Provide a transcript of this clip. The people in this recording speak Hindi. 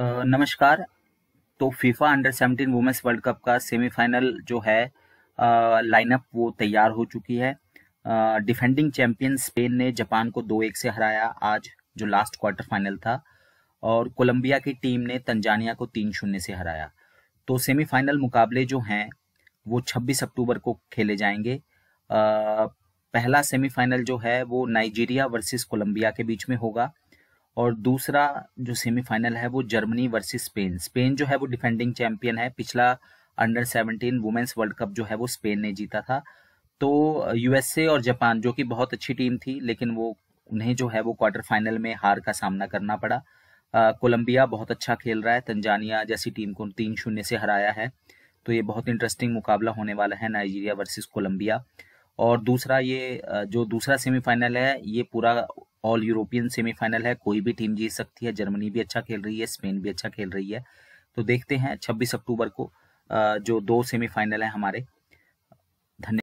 नमस्कार तो FIFA under 17 women's world cup का सेमीफाइनल जो है लाइनअप वो तैयार हो चुकी है डिफेंडिंग चैंपियन स्पेन ने जापान को दो एक से हराया आज जो लास्ट क्वार्टर फाइनल था और कोलंबिया की टीम ने तंजानिया को तीन शून्य से हराया तो सेमीफाइनल मुकाबले जो हैं वो 26 अक्टूबर को खेले जाएंगे आ, पहला सेमीफाइनल जो है वो नाइजीरिया वर्सेस कोलंबिया के बीच में होगा और दूसरा जो सेमीफाइनल है वो जर्मनी वर्सेस स्पेन स्पेन जो है वो डिफेंडिंग चैंपियन है पिछला under seventeen women's world cup जो है वो स्पेन ने जीता था तो यूएसए और जापान जो कि बहुत अच्छी टीम थी लेकिन वो उन्हें जो है वो क्वार्टर फाइनल में हार का सामना करना पड़ा कोलंबिया बहुत अच्छा खेल रहा है तंजानिया जैसी टीम को तीन शून्य से हराया है तो ये बहुत इंटरेस्टिंग मुकाबला होने वाला है नाइजीरिया वर्सेस कोलंबिया और दूसरा ये जो दूसरा सेमीफाइनल है ये पूरा ऑल यूरोपियन सेमीफाइनल है कोई भी टीम जीत सकती है जर्मनी भी अच्छा खेल रही है स्पेन भी अच्छा खेल रही है तो देखते हैं छब्बीस अक्टूबर को जो दो सेमीफाइनल है हमारे धन्यवाद